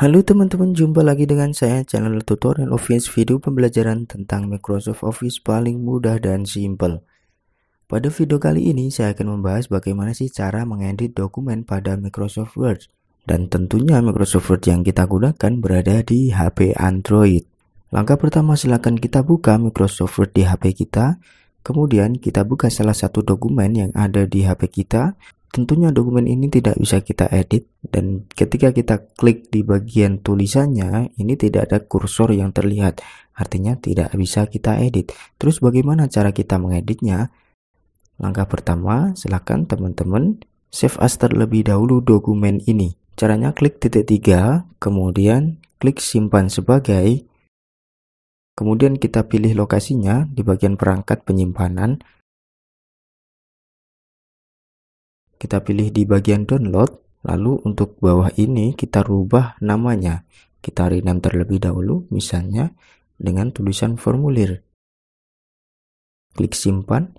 Halo teman-teman, jumpa lagi dengan saya channel tutorial Office video pembelajaran tentang Microsoft Office paling mudah dan simple. Pada video kali ini saya akan membahas bagaimana sih cara mengedit dokumen pada Microsoft Word dan tentunya Microsoft Word yang kita gunakan berada di HP Android. Langkah pertama silakan kita buka Microsoft Word di HP kita, kemudian kita buka salah satu dokumen yang ada di HP kita, Tentunya dokumen ini tidak bisa kita edit dan ketika kita klik di bagian tulisannya ini tidak ada kursor yang terlihat artinya tidak bisa kita edit. Terus bagaimana cara kita mengeditnya? Langkah pertama silahkan teman-teman save as terlebih dahulu dokumen ini. Caranya klik titik tiga kemudian klik simpan sebagai kemudian kita pilih lokasinya di bagian perangkat penyimpanan kita pilih di bagian download lalu untuk bawah ini kita rubah namanya kita rename terlebih dahulu misalnya dengan tulisan formulir klik simpan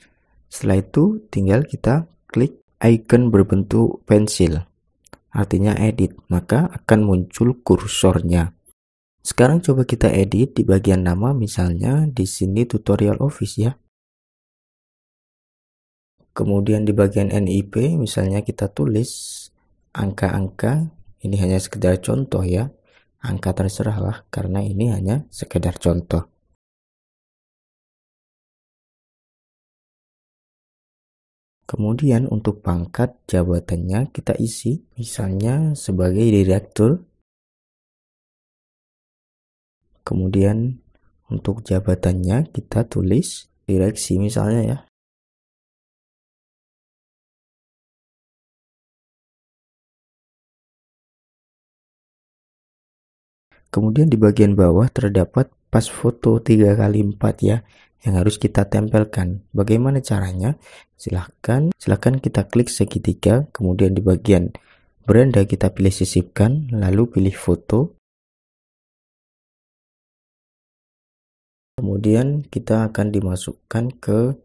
setelah itu tinggal kita klik icon berbentuk pensil artinya edit maka akan muncul kursornya sekarang coba kita edit di bagian nama misalnya di sini tutorial office ya Kemudian di bagian NIP misalnya kita tulis angka-angka, ini hanya sekedar contoh ya. Angka terserahlah karena ini hanya sekedar contoh. Kemudian untuk pangkat jabatannya kita isi misalnya sebagai direktur. Kemudian untuk jabatannya kita tulis direksi misalnya ya. Kemudian di bagian bawah terdapat pas foto 3 kali 4 ya yang harus kita tempelkan. Bagaimana caranya? Silahkan, silahkan kita klik segitiga, kemudian di bagian beranda kita pilih sisipkan, lalu pilih foto. Kemudian kita akan dimasukkan ke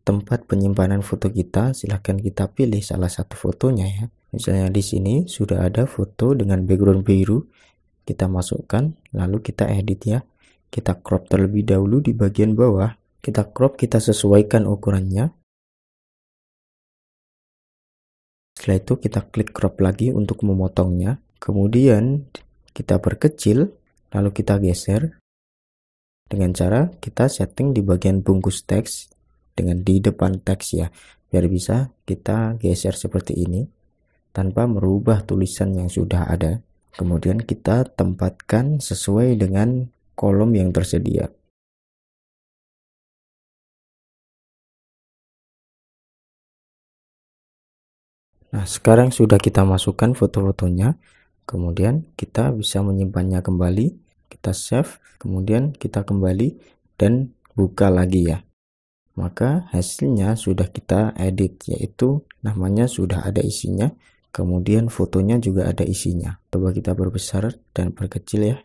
tempat penyimpanan foto kita, silahkan kita pilih salah satu fotonya ya. Misalnya di sini sudah ada foto dengan background biru, kita masukkan lalu kita edit ya kita crop terlebih dahulu di bagian bawah kita crop kita sesuaikan ukurannya setelah itu kita klik crop lagi untuk memotongnya kemudian kita perkecil lalu kita geser dengan cara kita setting di bagian bungkus teks dengan di depan teks ya biar bisa kita geser seperti ini tanpa merubah tulisan yang sudah ada Kemudian kita tempatkan sesuai dengan kolom yang tersedia. Nah, sekarang sudah kita masukkan foto-fotonya. Kemudian kita bisa menyimpannya kembali. Kita save, kemudian kita kembali dan buka lagi ya. Maka hasilnya sudah kita edit yaitu namanya sudah ada isinya Kemudian fotonya juga ada isinya. Coba kita berbesar dan perkecil ya.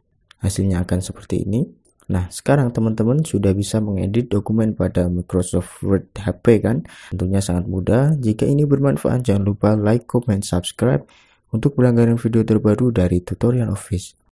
Hasilnya akan seperti ini. Nah, sekarang teman-teman sudah bisa mengedit dokumen pada Microsoft Word HP kan? Tentunya sangat mudah. Jika ini bermanfaat, jangan lupa like, comment, subscribe untuk pelanggaran video terbaru dari Tutorial Office.